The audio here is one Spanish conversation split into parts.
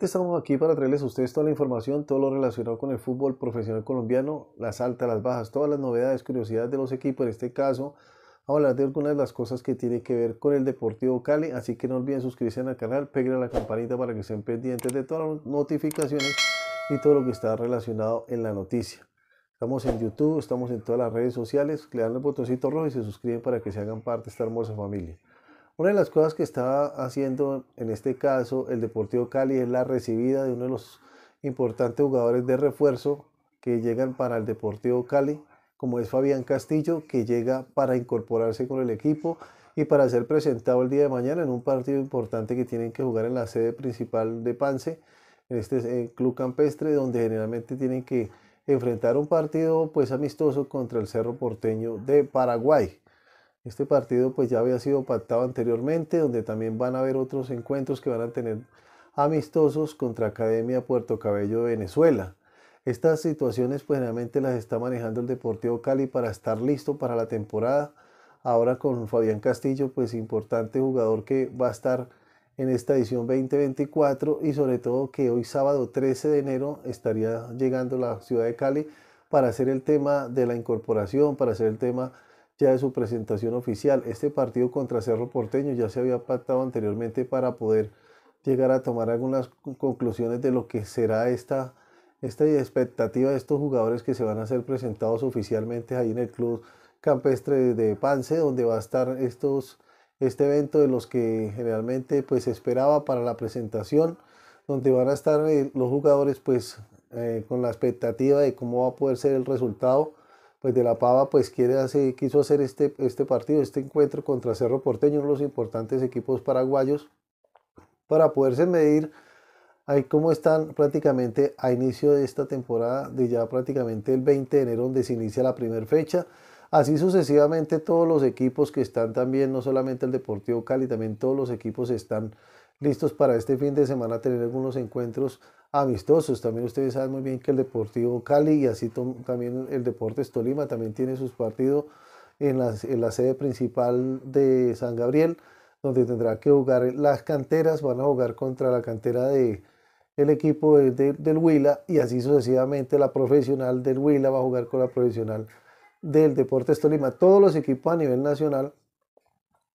estamos aquí para traerles a ustedes toda la información, todo lo relacionado con el fútbol profesional colombiano, las altas, las bajas, todas las novedades, curiosidades de los equipos. En este caso, hablar de algunas de las cosas que tienen que ver con el Deportivo Cali. Así que no olviden suscribirse al canal, peguen a la campanita para que estén pendientes de todas las notificaciones y todo lo que está relacionado en la noticia. Estamos en YouTube, estamos en todas las redes sociales. Le dan el botoncito rojo y se suscriben para que se hagan parte de esta hermosa familia. Una de las cosas que está haciendo en este caso el Deportivo Cali es la recibida de uno de los importantes jugadores de refuerzo que llegan para el Deportivo Cali, como es Fabián Castillo, que llega para incorporarse con el equipo y para ser presentado el día de mañana en un partido importante que tienen que jugar en la sede principal de Pance, en este club campestre, donde generalmente tienen que enfrentar un partido pues amistoso contra el Cerro Porteño de Paraguay. Este partido pues ya había sido pactado anteriormente, donde también van a haber otros encuentros que van a tener amistosos contra Academia Puerto Cabello de Venezuela. Estas situaciones pues realmente las está manejando el Deportivo Cali para estar listo para la temporada. Ahora con Fabián Castillo, pues importante jugador que va a estar en esta edición 2024 y sobre todo que hoy sábado 13 de enero estaría llegando a la ciudad de Cali para hacer el tema de la incorporación, para hacer el tema ya de su presentación oficial. Este partido contra Cerro Porteño ya se había pactado anteriormente para poder llegar a tomar algunas conclusiones de lo que será esta, esta expectativa de estos jugadores que se van a ser presentados oficialmente ahí en el Club Campestre de Pance, donde va a estar estos, este evento de los que generalmente pues esperaba para la presentación, donde van a estar eh, los jugadores pues eh, con la expectativa de cómo va a poder ser el resultado pues de la Pava pues quiere hacer, quiso hacer este, este partido, este encuentro contra Cerro Porteño, uno de los importantes equipos paraguayos, para poderse medir ahí cómo están prácticamente a inicio de esta temporada, de ya prácticamente el 20 de enero donde se inicia la primera fecha. Así sucesivamente todos los equipos que están también, no solamente el Deportivo Cali, también todos los equipos están listos para este fin de semana tener algunos encuentros amistosos. También ustedes saben muy bien que el Deportivo Cali y así también el Deportes Tolima también tiene sus partidos en la, sede principal de San Gabriel, donde tendrá que jugar las canteras, van a jugar contra la cantera de el equipo del Huila y así sucesivamente la profesional del Huila va a jugar con la profesional del Deportes Tolima. Todos los equipos a nivel nacional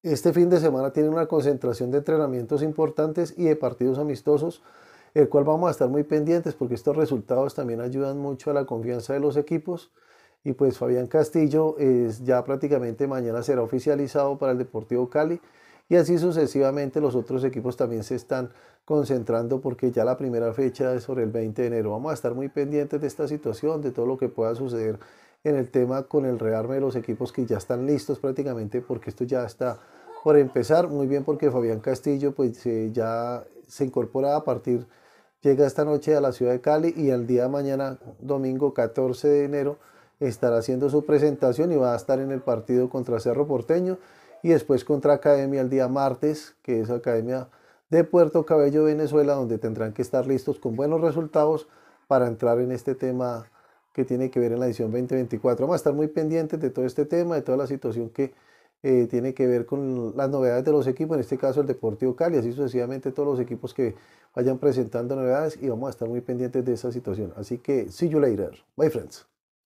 este fin de semana tiene una concentración de entrenamientos importantes y de partidos amistosos, el cual vamos a estar muy pendientes porque estos resultados también ayudan mucho a la confianza de los equipos. Y pues Fabián Castillo es, ya prácticamente mañana será oficializado para el Deportivo Cali y así sucesivamente los otros equipos también se están concentrando porque ya la primera fecha es sobre el 20 de enero. Vamos a estar muy pendientes de esta situación, de todo lo que pueda suceder en el tema con el rearme de los equipos que ya están listos prácticamente porque esto ya está por empezar. Muy bien porque Fabián Castillo pues eh, ya se incorpora a partir, llega esta noche a la ciudad de Cali y el día de mañana, domingo 14 de enero, estará haciendo su presentación y va a estar en el partido contra Cerro Porteño y después contra Academia el día martes, que es Academia de Puerto Cabello, Venezuela, donde tendrán que estar listos con buenos resultados para entrar en este tema que tiene que ver en la edición 2024. Vamos a estar muy pendientes de todo este tema, de toda la situación que eh, tiene que ver con las novedades de los equipos, en este caso el Deportivo Cali, así sucesivamente todos los equipos que vayan presentando novedades y vamos a estar muy pendientes de esa situación. Así que, see you later. Bye, friends.